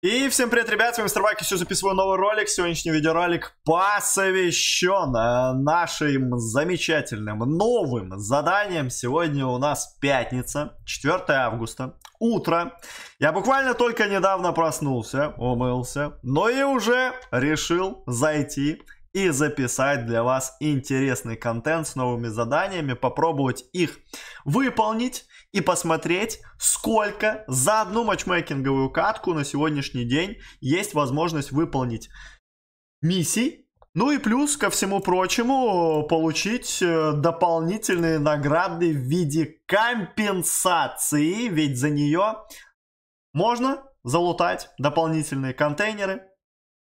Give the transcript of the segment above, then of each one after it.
И всем привет, ребят, с вами Мистер Вак, еще записываю новый ролик. Сегодняшний видеоролик посвящен э, нашим замечательным новым заданиям. Сегодня у нас пятница, 4 августа, утро. Я буквально только недавно проснулся, умылся, но и уже решил зайти и записать для вас интересный контент с новыми заданиями, попробовать их выполнить и посмотреть, сколько за одну матчмейкинговую катку на сегодняшний день есть возможность выполнить миссий. Ну и плюс, ко всему прочему, получить э, дополнительные награды в виде компенсации, ведь за нее можно залутать дополнительные контейнеры,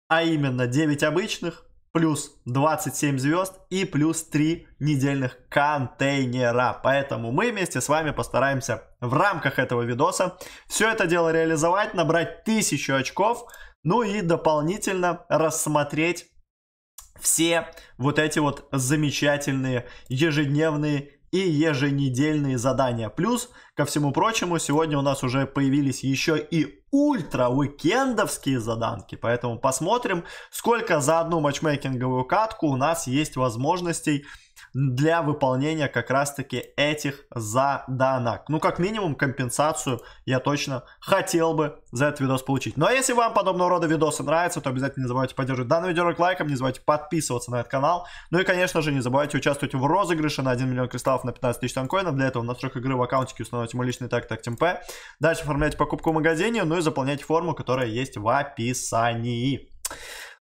а именно 9 обычных, плюс 27 звезд и плюс 3 недельных контейнера. Поэтому мы вместе с вами постараемся в рамках этого видоса все это дело реализовать, набрать 1000 очков, ну и дополнительно рассмотреть все вот эти вот замечательные ежедневные и еженедельные задания. Плюс, ко всему прочему, сегодня у нас уже появились еще и ультра-уикендовские заданки, поэтому посмотрим, сколько за одну матчмейкинговую катку у нас есть возможностей для выполнения как раз-таки этих заданок. Ну, как минимум, компенсацию я точно хотел бы за этот видос получить. Но ну, а если вам подобного рода видосы нравятся, то обязательно не забывайте поддерживать данный видеоролик лайком, не забывайте подписываться на этот канал. Ну и, конечно же, не забывайте участвовать в розыгрыше на 1 миллион кристаллов на 15 тысяч танкоинов. Для этого в настройках игры в аккаунтике установите мой личный так так ТМП. Дальше оформляйте покупку в магазине, ну и заполняйте форму, которая есть в описании.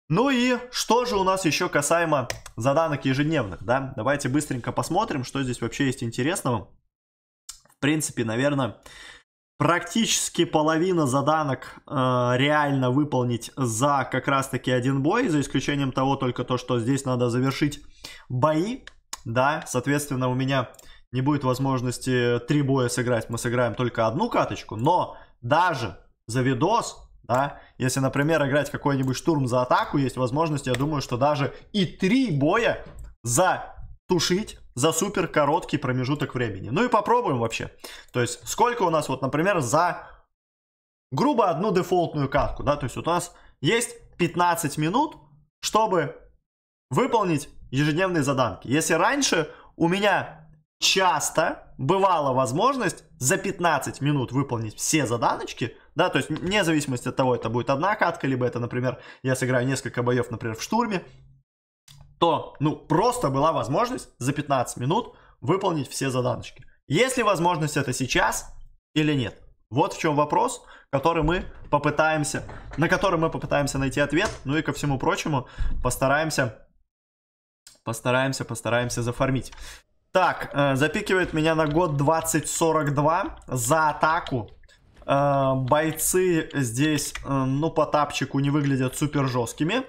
Ну и что же у нас еще касаемо заданок ежедневных, да? Давайте быстренько посмотрим, что здесь вообще есть интересного. В принципе, наверное, практически половина заданок э, реально выполнить за как раз-таки один бой, за исключением того только то, что здесь надо завершить бои, да, соответственно, у меня не будет возможности три боя сыграть, мы сыграем только одну каточку, но даже за видос да? Если, например, играть какой-нибудь штурм за атаку, есть возможность, я думаю, что даже и три боя затушить за супер короткий промежуток времени. Ну и попробуем вообще. То есть, сколько у нас вот, например, за, грубо, одну дефолтную катку, да? То есть, вот у нас есть 15 минут, чтобы выполнить ежедневные заданки. Если раньше у меня часто бывала возможность за 15 минут выполнить все заданочки, да, то есть вне зависимости от того, это будет одна катка, либо это, например, я сыграю несколько боев, например, в штурме, то, ну, просто была возможность за 15 минут выполнить все заданочки. Есть ли возможность это сейчас или нет? Вот в чем вопрос, который мы попытаемся, на который мы попытаемся найти ответ. Ну и ко всему прочему постараемся, постараемся, постараемся зафармить. Так, э, запикивает меня на год 2042 за атаку Э, бойцы здесь, э, ну, по тапчику не выглядят супер жесткими.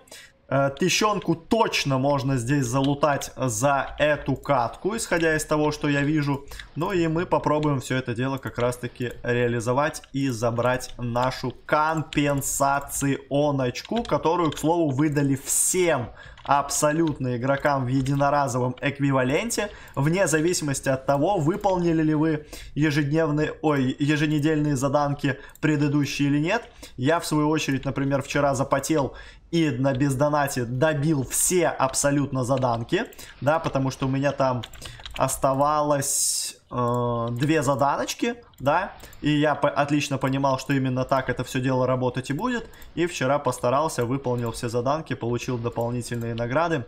Э, Тыщенку точно можно здесь залутать за эту катку, исходя из того, что я вижу. Ну и мы попробуем все это дело как раз-таки реализовать и забрать нашу компенсационочку, которую, к слову, выдали всем абсолютно игрокам в единоразовом эквиваленте, вне зависимости от того, выполнили ли вы ежедневные, ой, еженедельные заданки предыдущие или нет. Я, в свою очередь, например, вчера запотел и на бездонате добил все абсолютно заданки, да, потому что у меня там оставалось э, две заданочки, да, и я по отлично понимал, что именно так это все дело работать и будет, и вчера постарался, выполнил все заданки, получил дополнительные награды,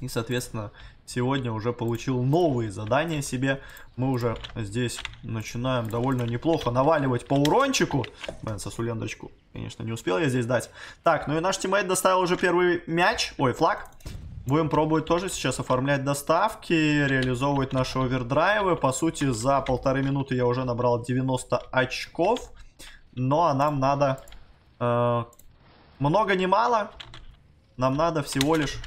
и, соответственно, сегодня уже получил новые задания себе. Мы уже здесь начинаем довольно неплохо наваливать по урончику. Блин, сосулендочку, конечно, не успел я здесь дать. Так, ну и наш тиммейт доставил уже первый мяч, ой, флаг. Будем пробовать тоже сейчас оформлять доставки, реализовывать наши овердрайвы. По сути, за полторы минуты я уже набрал 90 очков. Ну, а нам надо... Э, много не мало. Нам надо всего лишь...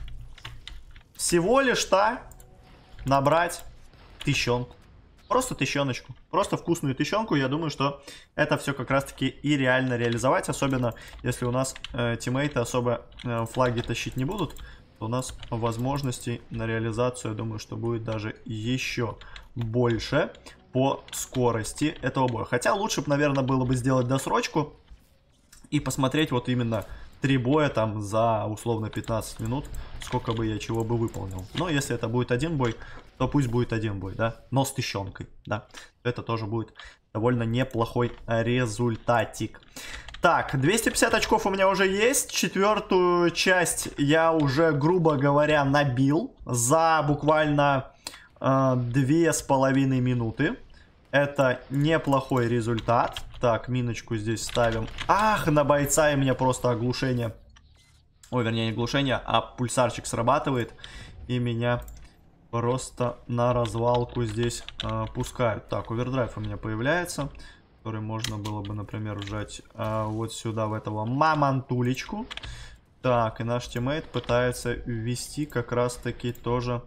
Всего лишь-то набрать тыщенку. Просто тыщеночку. Просто вкусную тыщенку. Я думаю, что это все как раз-таки и реально реализовать. Особенно, если у нас э, тиммейты особо э, флаги тащить не будут у нас возможностей на реализацию, я думаю, что будет даже еще больше по скорости этого боя. Хотя лучше бы, наверное, было бы сделать досрочку и посмотреть вот именно три боя там за условно 15 минут, сколько бы я чего бы выполнил. Но если это будет один бой, то пусть будет один бой, да, но с тыщенкой, да. Это тоже будет довольно неплохой результатик. Так, 250 очков у меня уже есть. Четвертую часть я уже, грубо говоря, набил за буквально э, две с половиной минуты. Это неплохой результат. Так, миночку здесь ставим. Ах, на бойца и меня просто оглушение. Ой, вернее, не оглушение, а пульсарчик срабатывает. И меня просто на развалку здесь э, пускают. Так, овердрайв у меня появляется который можно было бы, например, вжать а, вот сюда, в этого мамантулечку. Так, и наш тиммейт пытается ввести как раз-таки тоже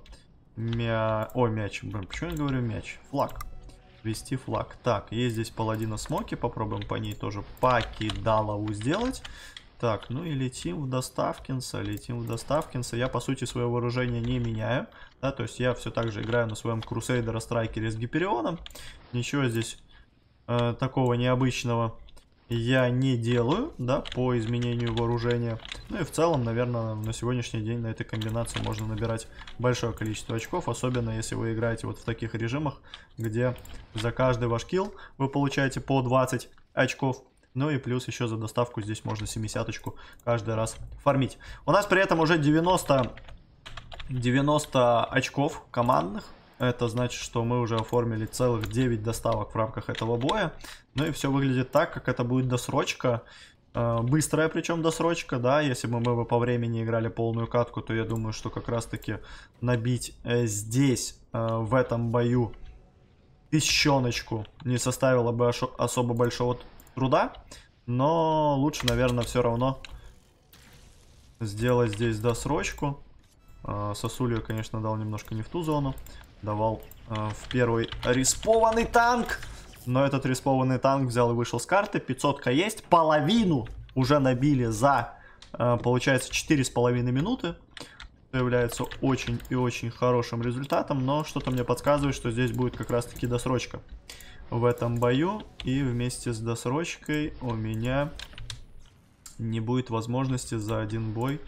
мя... О, мяч. Блин, почему я говорю мяч? Флаг. Вести флаг. Так, есть здесь паладина смоки. Попробуем по ней тоже покидалову сделать. Так, ну и летим в Доставкинса, летим в Доставкинса. Я, по сути, свое вооружение не меняю. Да, то есть я все так же играю на своем Крусейдера Страйкере с Гиперионом. Ничего здесь э, такого необычного я не делаю, да, по изменению вооружения. Ну и в целом, наверное, на сегодняшний день на этой комбинации можно набирать большое количество очков, особенно если вы играете вот в таких режимах, где за каждый ваш килл вы получаете по 20 очков. Ну и плюс еще за доставку здесь можно 70-очку каждый раз фармить. У нас при этом уже 90, 90 очков командных. Это значит, что мы уже оформили целых 9 доставок в рамках этого боя. Ну и все выглядит так, как это будет досрочка. Э, быстрая причем досрочка, да, если бы мы бы по времени играли полную катку, то я думаю, что как раз таки набить э, здесь, э, в этом бою, песченочку не составило бы особо большого труда. Но лучше, наверное, все равно сделать здесь досрочку. Сосулью, конечно, дал немножко не в ту зону давал э, в первый респованный танк. Но этот респованный танк взял и вышел с карты. 500к есть. Половину уже набили за, э, получается, 4,5 минуты. Это является очень и очень хорошим результатом. Но что-то мне подсказывает, что здесь будет как раз-таки досрочка в этом бою. И вместе с досрочкой у меня не будет возможности за один бой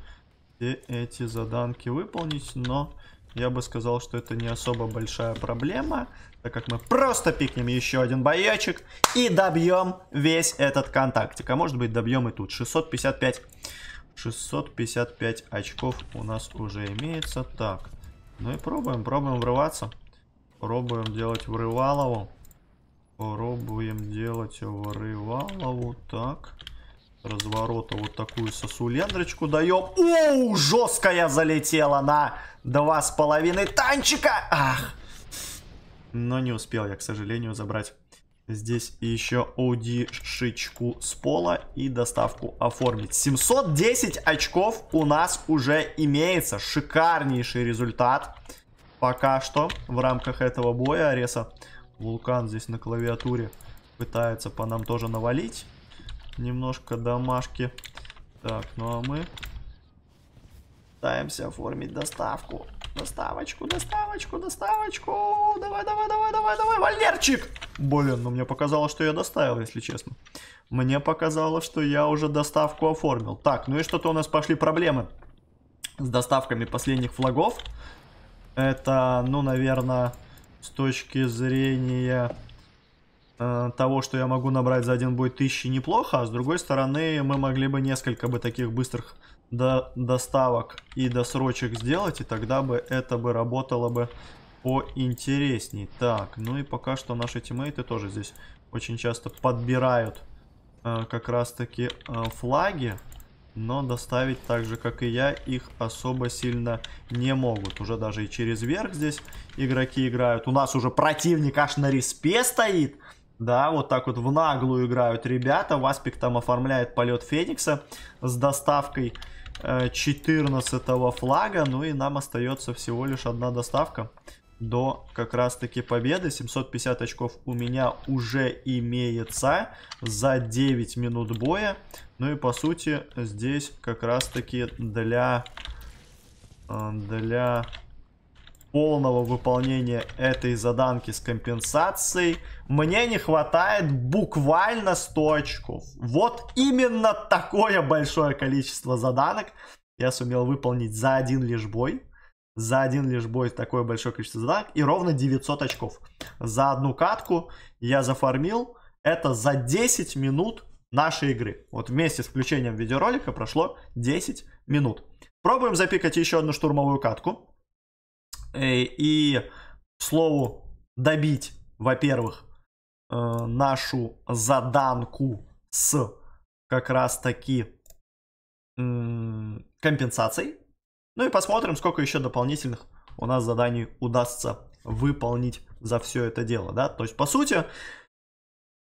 все эти заданки выполнить. Но я бы сказал, что это не особо большая проблема, так как мы просто пикнем еще один боечек и добьем весь этот контактик. А может быть добьем и тут. 655. 655 очков у нас уже имеется. Так, ну и пробуем, пробуем врываться. Пробуем делать врывалову. Пробуем делать врывалову. Так разворота вот такую сосулендрочку даем. Оу, жесткая залетела на два с половиной танчика. Ах, но не успел я, к сожалению, забрать здесь еще od с пола и доставку оформить. 710 очков у нас уже имеется. Шикарнейший результат пока что в рамках этого боя. Ареса Вулкан здесь на клавиатуре пытается по нам тоже навалить немножко домашки. Так, ну а мы пытаемся оформить доставку. Доставочку, доставочку, доставочку. Давай, давай, давай, давай, давай, Валерчик! Блин, ну мне показалось, что я доставил, если честно. Мне показалось, что я уже доставку оформил. Так, ну и что-то у нас пошли проблемы с доставками последних флагов. Это, ну, наверное, с точки зрения Э, того, что я могу набрать за один бой тысячи, неплохо, а с другой стороны мы могли бы несколько бы таких быстрых до доставок и досрочек сделать, и тогда бы это бы работало бы поинтересней. Так, ну и пока что наши тиммейты тоже здесь очень часто подбирают э, как раз таки э, флаги, но доставить так же, как и я, их особо сильно не могут. Уже даже и через верх здесь игроки играют. У нас уже противник аж на респе стоит. Да, вот так вот в наглую играют ребята. Васпик там оформляет полет Феникса с доставкой 14 э, флага. Ну и нам остается всего лишь одна доставка до как раз таки победы. 750 очков у меня уже имеется за 9 минут боя. Ну и по сути здесь как раз таки для... Э, для полного выполнения этой заданки с компенсацией мне не хватает буквально 100 очков. Вот именно такое большое количество заданок я сумел выполнить за один лишь бой. За один лишь бой такое большое количество заданок и ровно 900 очков. За одну катку я зафармил это за 10 минут нашей игры. Вот вместе с включением видеоролика прошло 10 минут. Пробуем запикать еще одну штурмовую катку. Э, и, к слову, добить, во-первых, э, нашу заданку с как раз-таки компенсацией. Ну и посмотрим, сколько еще дополнительных у нас заданий удастся выполнить за все это дело, да. То есть, по сути,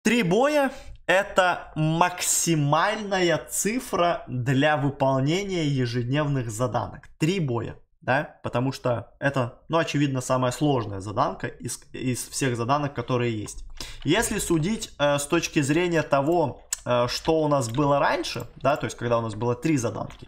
три боя это максимальная цифра для выполнения ежедневных заданок. Три боя да, потому что это, ну, очевидно, самая сложная заданка из, из всех заданок, которые есть. Если судить э, с точки зрения того, э, что у нас было раньше, да, то есть когда у нас было три заданки,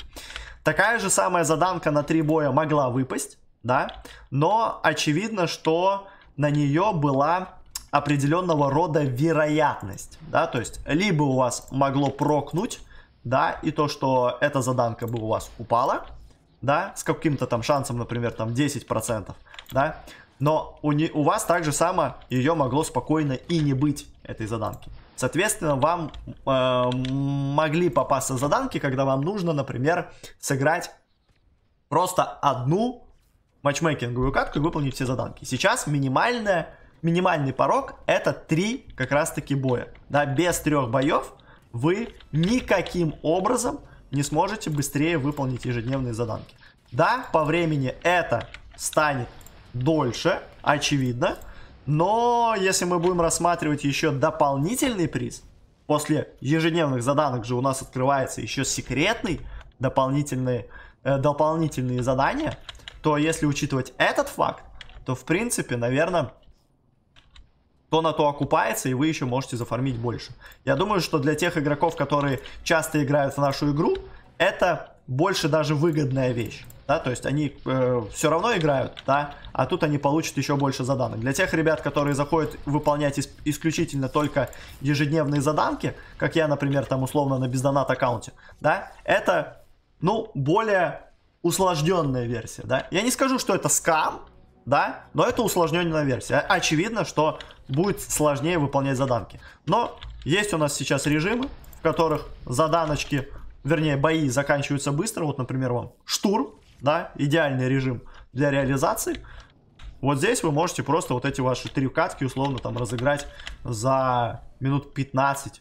такая же самая заданка на три боя могла выпасть, да, но очевидно, что на нее была определенного рода вероятность, да, то есть либо у вас могло прокнуть, да, и то, что эта заданка бы у вас упала, да, с каким-то там шансом, например, там 10%, да, но у, не, у вас так же само ее могло спокойно и не быть, этой заданки. Соответственно, вам э, могли попасться заданки, когда вам нужно, например, сыграть просто одну матчмейкинговую катку и выполнить все заданки. Сейчас минимальная, минимальный порог это 3 как раз таки боя. Да, без трех боев вы никаким образом не сможете быстрее выполнить ежедневные заданки. Да, по времени это станет дольше, очевидно, но если мы будем рассматривать еще дополнительный приз, после ежедневных заданок же у нас открывается еще секретный дополнительный э, дополнительные задания, то если учитывать этот факт, то в принципе, наверное, то на то окупается, и вы еще можете зафармить больше. Я думаю, что для тех игроков, которые часто играют в нашу игру, это больше даже выгодная вещь. Да, то есть они э, все равно играют, да, а тут они получат еще больше заданок. Для тех ребят, которые заходят выполнять ис исключительно только ежедневные заданки, как я, например, там условно на бездонат аккаунте, да, это, ну, более усложненная версия, да. Я не скажу, что это скам, да, но это усложненная версия. Очевидно, что будет сложнее выполнять заданки. Но есть у нас сейчас режимы, в которых заданочки, вернее, бои заканчиваются быстро. Вот, например, вам штурм, да, идеальный режим для реализации. Вот здесь вы можете просто вот эти ваши три катки условно там разыграть за минут 15-20.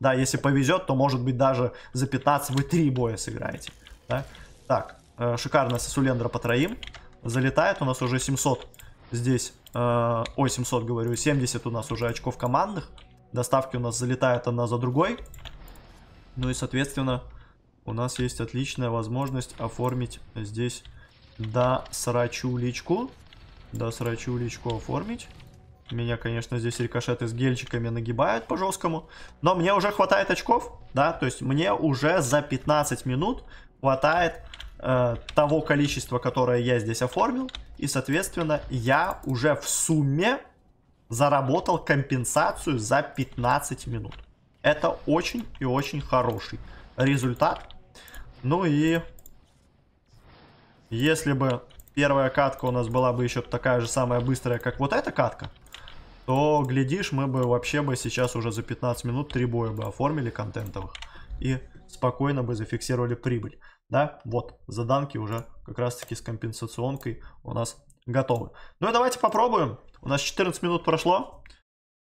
Да, если повезет, то может быть даже за 15 вы три боя сыграете. Да? Так, э, шикарно сосулендра по троим залетает. У нас уже 700 здесь. Э, ой, 700, говорю. 70 у нас уже очков командных. Доставки у нас залетает одна за другой. Ну и, соответственно, у нас есть отличная возможность оформить здесь до срачулечку. До срачулечку оформить. Меня, конечно, здесь рикошеты с гельчиками нагибают по-жесткому. Но мне уже хватает очков, да, то есть мне уже за 15 минут хватает Э, того количества, которое я здесь оформил. И, соответственно, я уже в сумме заработал компенсацию за 15 минут. Это очень и очень хороший результат. Ну и если бы первая катка у нас была бы еще такая же самая быстрая, как вот эта катка, то, глядишь, мы бы вообще бы сейчас уже за 15 минут три боя бы оформили контентовых и спокойно бы зафиксировали прибыль. Да, вот, заданки уже как раз-таки с компенсационкой у нас готовы. Ну и давайте попробуем. У нас 14 минут прошло.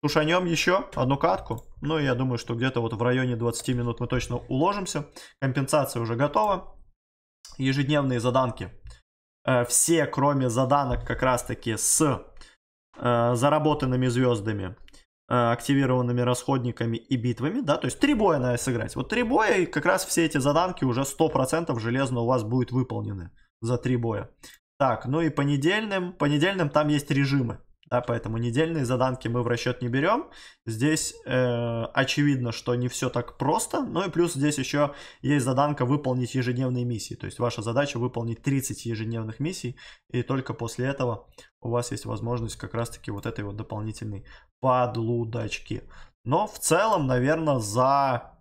Тушанем еще одну катку. Ну, и я думаю, что где-то вот в районе 20 минут мы точно уложимся. Компенсация уже готова. Ежедневные заданки. Э, все, кроме заданок как раз-таки с э, заработанными звездами, Э, активированными расходниками и битвами, да, то есть три боя надо сыграть. Вот три боя, и как раз все эти заданки уже 100% железно у вас будут выполнены за три боя. Так, ну и понедельным, понедельным там есть режимы да, поэтому недельные заданки мы в расчет не берем. Здесь э, очевидно, что не все так просто, ну и плюс здесь еще есть заданка выполнить ежедневные миссии, то есть ваша задача выполнить 30 ежедневных миссий, и только после этого у вас есть возможность как раз-таки вот этой вот дополнительной подлудочки. Но в целом, наверное, за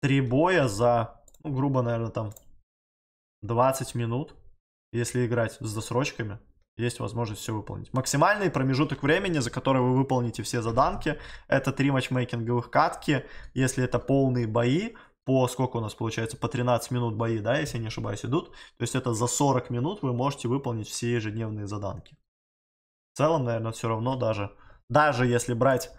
три боя, за, ну, грубо, наверное, там 20 минут, если играть с досрочками, есть возможность все выполнить. Максимальный промежуток времени, за который вы выполните все заданки, это три матчмейкинговых катки. Если это полные бои, по сколько у нас получается, по 13 минут бои, да, если я не ошибаюсь, идут. То есть это за 40 минут вы можете выполнить все ежедневные заданки. В целом, наверное, все равно даже, даже если брать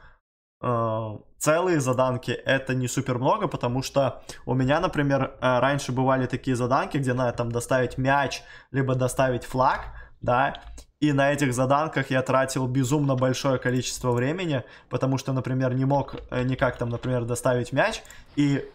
э, целые заданки, это не супер много, потому что у меня, например, э, раньше бывали такие заданки, где надо там доставить мяч, либо доставить флаг, да, и на этих заданках я тратил безумно большое количество времени, потому что, например, не мог э, никак там, например, доставить мяч, и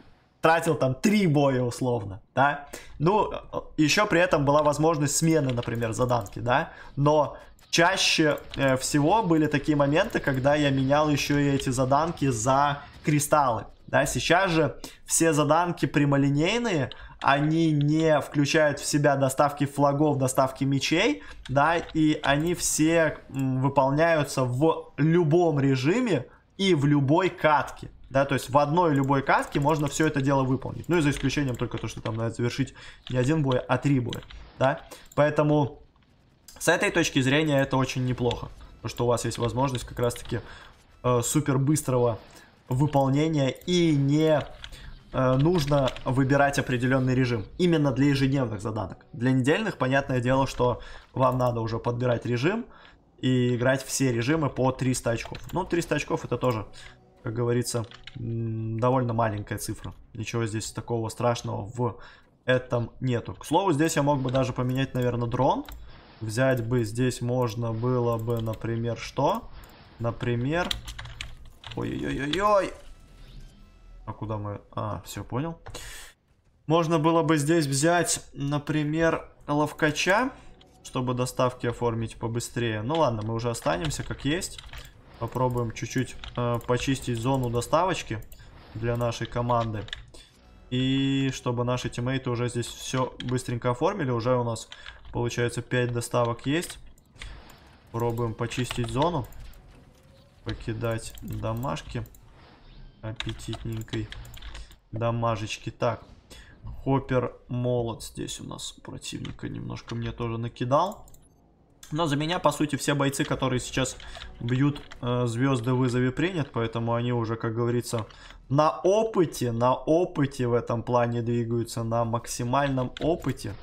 тратил там три боя условно, да. Ну, э, еще при этом была возможность смены, например, заданки, да. Но чаще э, всего были такие моменты, когда я менял еще и эти заданки за кристаллы, да. Сейчас же все заданки прямолинейные, они не включают в себя доставки флагов, доставки мечей, да, и они все выполняются в любом режиме и в любой катке. Да, то есть в одной любой катке можно все это дело выполнить. Ну и за исключением только то, что там надо завершить не один бой, а три боя. Да? Поэтому с этой точки зрения это очень неплохо. Потому что у вас есть возможность как раз-таки э, супер быстрого выполнения и не Э, нужно выбирать определенный режим. Именно для ежедневных задаток. Для недельных, понятное дело, что вам надо уже подбирать режим и играть все режимы по 300 очков. Ну, 300 очков это тоже, как говорится, довольно маленькая цифра. Ничего здесь такого страшного в этом нету. К слову, здесь я мог бы даже поменять, наверное, дрон. Взять бы здесь можно было бы, например, что? Например... Ой-ой-ой-ой-ой! А куда мы... А, все, понял. Можно было бы здесь взять, например, ловкача, чтобы доставки оформить побыстрее. Ну ладно, мы уже останемся как есть. Попробуем чуть-чуть э, почистить зону доставочки для нашей команды. И чтобы наши тиммейты уже здесь все быстренько оформили. Уже у нас, получается, 5 доставок есть. Пробуем почистить зону. Покидать домашки аппетитненькой дамажечки. Так, Хоппер молот здесь у нас противника немножко мне тоже накидал. Но за меня, по сути, все бойцы, которые сейчас бьют э, звезды вызове принят, поэтому они уже, как говорится, на опыте, на опыте в этом плане двигаются, на максимальном опыте.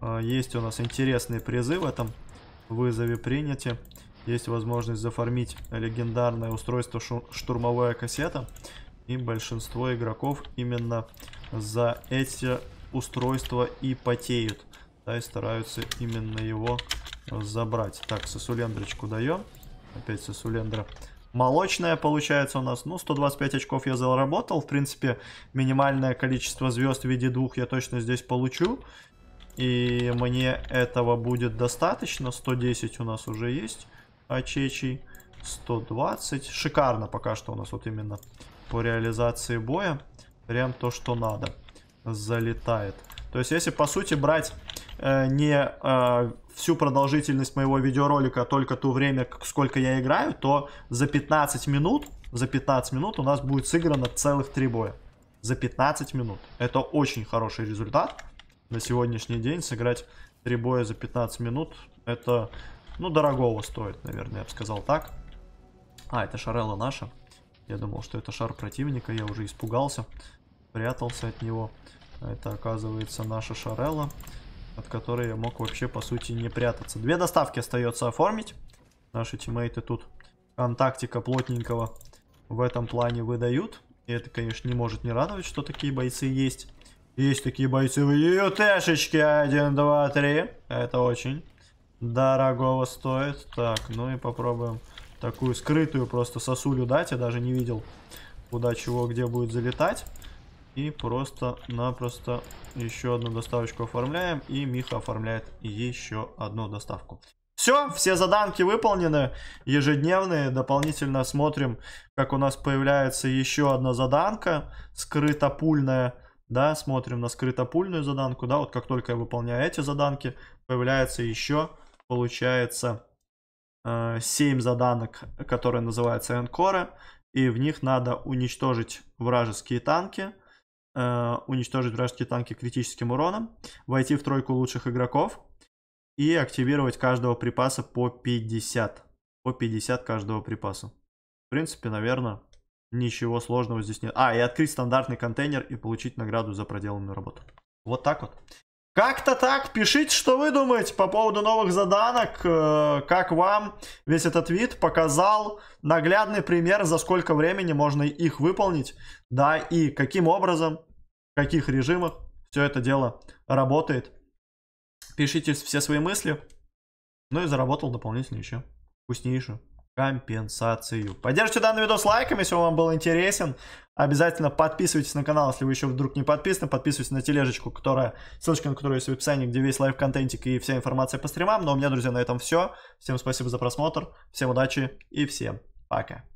Э, есть у нас интересные призы в этом вызове принятия есть возможность зафармить легендарное устройство штурмовая кассета. И большинство игроков именно за эти устройства и потеют. Да, и стараются именно его э, забрать. Так, сосулендрочку даем. Опять сосулендра молочная получается у нас. Ну, 125 очков я заработал. В принципе, минимальное количество звезд в виде двух я точно здесь получу. И мне этого будет достаточно. 110 у нас уже есть. Очечий. 120. Шикарно пока что у нас вот именно по реализации боя. Прям то, что надо. Залетает. То есть, если по сути брать э, не э, всю продолжительность моего видеоролика, а только то время, сколько я играю, то за 15 минут, за 15 минут у нас будет сыграно целых 3 боя. За 15 минут. Это очень хороший результат. На сегодняшний день сыграть 3 боя за 15 минут, это ну, дорогого стоит, наверное, я бы сказал так. А, это шарелла наша. Я думал, что это шар противника, я уже испугался. Прятался от него. Это, оказывается, наша шарелла, от которой я мог вообще, по сути, не прятаться. Две доставки остается оформить. Наши тиммейты тут контактика плотненького в этом плане выдают. И это, конечно, не может не радовать, что такие бойцы есть. Есть такие бойцы в ютешечке. Один, два, три. Это очень дорогого стоит. Так, ну и попробуем такую скрытую просто сосулю дать. Я даже не видел, куда чего, где будет залетать. И просто-напросто еще одну доставочку оформляем. И Миха оформляет еще одну доставку. Все, все заданки выполнены, ежедневные. Дополнительно смотрим, как у нас появляется еще одна заданка, скрытопульная. Да, смотрим на скрытопульную заданку. Да, вот как только я выполняю эти заданки, появляется еще получается 7 э, заданок, которые называются энкоры, и в них надо уничтожить вражеские танки, э, уничтожить вражеские танки критическим уроном, войти в тройку лучших игроков и активировать каждого припаса по 50. По 50 каждого припаса. В принципе, наверное, ничего сложного здесь нет. А, и открыть стандартный контейнер и получить награду за проделанную работу. Вот так вот. Как-то так, пишите, что вы думаете по поводу новых заданок, э, как вам весь этот вид показал наглядный пример, за сколько времени можно их выполнить, да, и каким образом, в каких режимах все это дело работает. Пишите все свои мысли, ну и заработал дополнительно еще вкуснейшую компенсацию. Поддержите данный видос лайком, если он вам был интересен. Обязательно подписывайтесь на канал, если вы еще вдруг не подписаны. Подписывайтесь на тележечку, которая, ссылочка на которую есть в описании, где весь лайв-контентик и вся информация по стримам. Но ну, а у меня, друзья, на этом все. Всем спасибо за просмотр, всем удачи и всем пока.